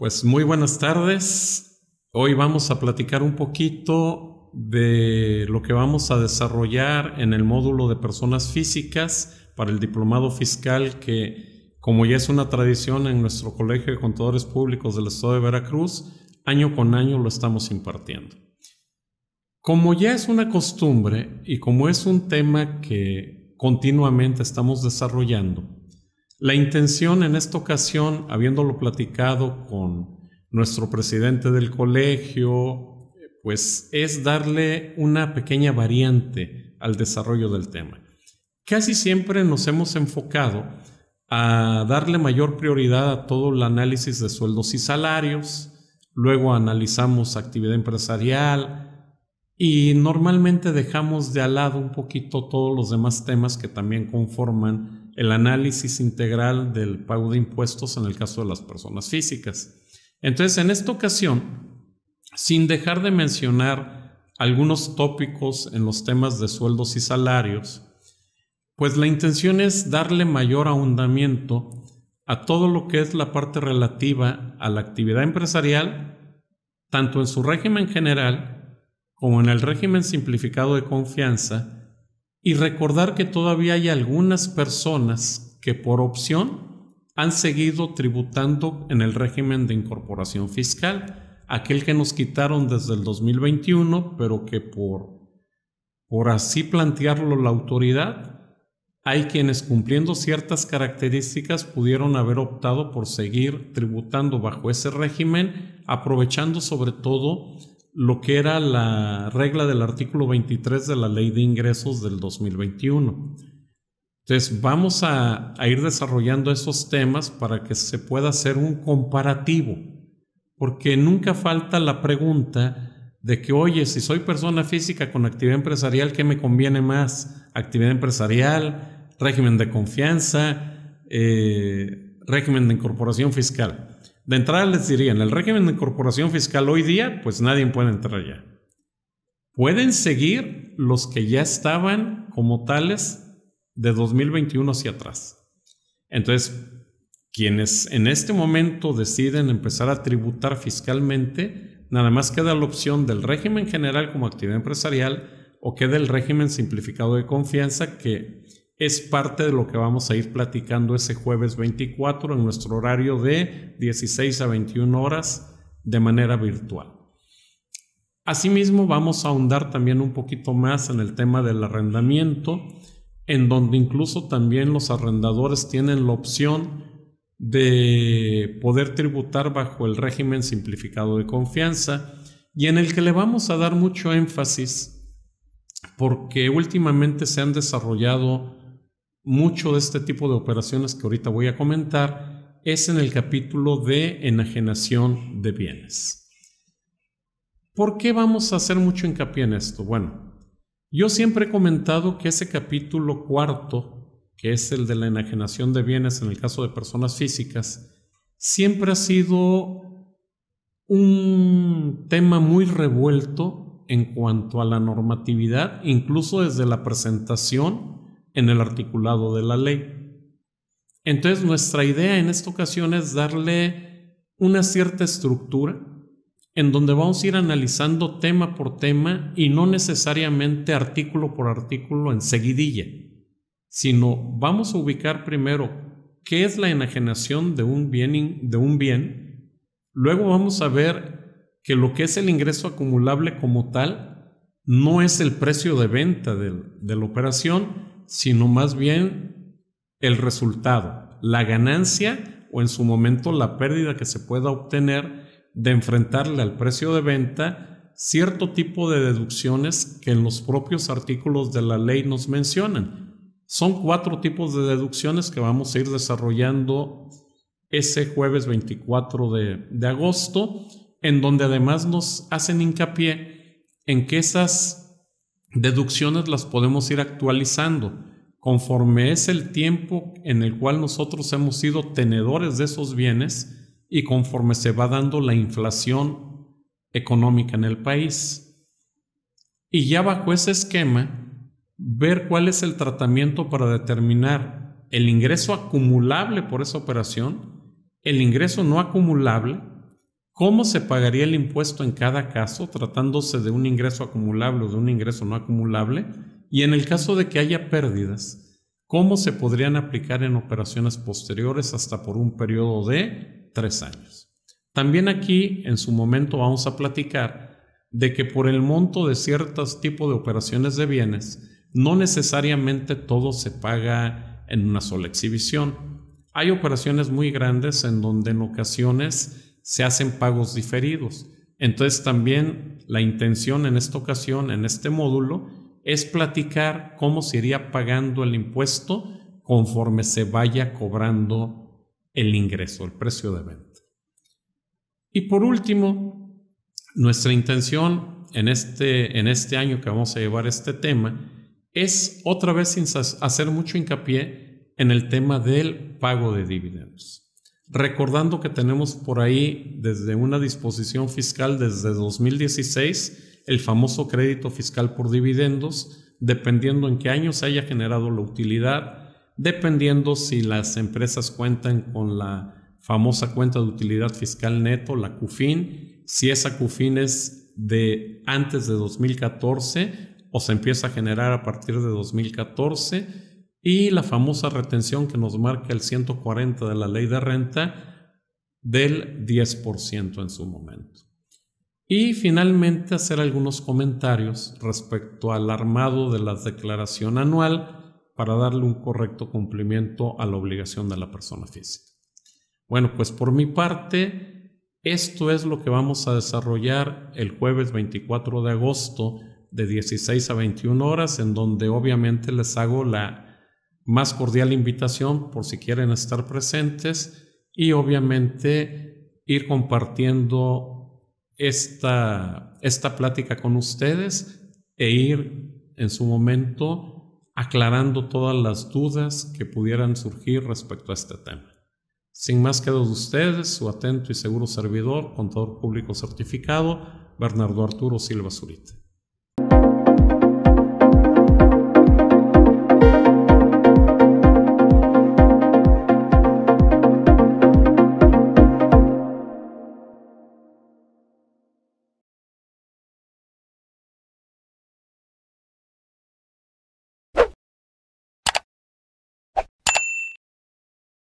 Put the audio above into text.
Pues muy buenas tardes. Hoy vamos a platicar un poquito de lo que vamos a desarrollar en el módulo de personas físicas para el diplomado fiscal que, como ya es una tradición en nuestro Colegio de Contadores Públicos del Estado de Veracruz, año con año lo estamos impartiendo. Como ya es una costumbre y como es un tema que continuamente estamos desarrollando, la intención en esta ocasión, habiéndolo platicado con nuestro presidente del colegio, pues es darle una pequeña variante al desarrollo del tema. Casi siempre nos hemos enfocado a darle mayor prioridad a todo el análisis de sueldos y salarios, luego analizamos actividad empresarial y normalmente dejamos de al lado un poquito todos los demás temas que también conforman el análisis integral del pago de impuestos en el caso de las personas físicas. Entonces, en esta ocasión, sin dejar de mencionar algunos tópicos en los temas de sueldos y salarios, pues la intención es darle mayor ahondamiento a todo lo que es la parte relativa a la actividad empresarial, tanto en su régimen general como en el régimen simplificado de confianza, y recordar que todavía hay algunas personas que por opción han seguido tributando en el régimen de incorporación fiscal, aquel que nos quitaron desde el 2021, pero que por, por así plantearlo la autoridad, hay quienes cumpliendo ciertas características pudieron haber optado por seguir tributando bajo ese régimen, aprovechando sobre todo lo que era la regla del artículo 23 de la ley de ingresos del 2021. Entonces vamos a, ir desarrollando esos temas para que se pueda hacer un comparativo, porque nunca falta la pregunta de que, oye, si soy persona física con actividad empresarial, ¿qué me conviene más? ¿Actividad empresarial? ¿Régimen de confianza? Eh, ¿Régimen de incorporación fiscal? De entrada les diría, en el régimen de incorporación fiscal hoy día, pues nadie puede entrar ya. Pueden seguir los que ya estaban como tales de 2021 hacia atrás. Entonces, quienes en este momento deciden empezar a tributar fiscalmente, nada más queda la opción del régimen general como actividad empresarial o queda el régimen simplificado de confianza que es parte de lo que vamos a ir platicando ese jueves 24 en nuestro horario de 16 a 21 horas de manera virtual. Asimismo, vamos a ahondar también un poquito más en el tema del arrendamiento, en donde incluso también los arrendadores tienen la opción de poder tributar bajo el régimen simplificado de confianza y en el que le vamos a dar mucho énfasis porque últimamente se han desarrollado mucho de este tipo de operaciones que ahorita voy a comentar es en el capítulo de enajenación de bienes. ¿Por qué vamos a hacer mucho hincapié en esto? Bueno, yo siempre he comentado que ese capítulo cuarto, que es el de la enajenación de bienes en el caso de personas físicas, siempre ha sido un tema muy revuelto en cuanto a la normatividad, incluso desde la presentación en el articulado de la ley. Entonces nuestra idea en esta ocasión es darle una cierta estructura en donde vamos a ir analizando tema por tema y no necesariamente artículo por artículo en seguidilla, sino vamos a ubicar primero qué es la enajenación de un bien, de un bien. luego vamos a ver que lo que es el ingreso acumulable como tal no es el precio de venta de la operación, sino más bien el resultado, la ganancia o en su momento la pérdida que se pueda obtener de enfrentarle al precio de venta cierto tipo de deducciones que en los propios artículos de la ley nos mencionan. Son cuatro tipos de deducciones que vamos a ir desarrollando ese jueves 24 de, agosto, en donde además nos hacen hincapié en que esas deducciones las podemos ir actualizando conforme es el tiempo en el cual nosotros hemos sido tenedores de esos bienes y conforme se va dando la inflación económica en el país. Y ya bajo ese esquema, ver cuál es el tratamiento para determinar el ingreso acumulable por esa operación, el ingreso no acumulable ¿Cómo se pagaría el impuesto en cada caso, tratándose de un ingreso acumulable o de un ingreso no acumulable? Y en el caso de que haya pérdidas, ¿cómo se podrían aplicar en operaciones posteriores hasta por un periodo de tres años? También aquí, en su momento, vamos a platicar de que por el monto de ciertos tipos de operaciones de bienes, no necesariamente todo se paga en una sola exhibición. Hay operaciones muy grandes en donde en ocasiones se hacen pagos diferidos. Entonces también la intención en esta ocasión, en este módulo, es platicar cómo se iría pagando el impuesto conforme se vaya cobrando el ingreso, el precio de venta. Y por último, nuestra intención en este, en este año que vamos a llevar este tema es otra vez sin hacer mucho hincapié en el tema del pago de dividendos recordando que tenemos por ahí desde una disposición fiscal desde 2016 el famoso crédito fiscal por dividendos, dependiendo en qué año se haya generado la utilidad, dependiendo si las empresas cuentan con la famosa cuenta de utilidad fiscal neto, la CUFIN, si esa CUFIN es de antes de 2014 o se empieza a generar a partir de 2014 y la famosa retención que nos marca el 140 de la ley de renta del 10% en su momento. Y finalmente hacer algunos comentarios respecto al armado de la declaración anual para darle un correcto cumplimiento a la obligación de la persona física. Bueno, pues por mi parte, esto es lo que vamos a desarrollar el jueves 24 de agosto de 16 a 21 horas, en donde obviamente les hago la más cordial invitación por si quieren estar presentes y obviamente ir compartiendo esta, esta plática con ustedes e ir en su momento aclarando todas las dudas que pudieran surgir respecto a este tema. Sin más que de ustedes, su atento y seguro servidor, contador público certificado, Bernardo Arturo Silva Zurita.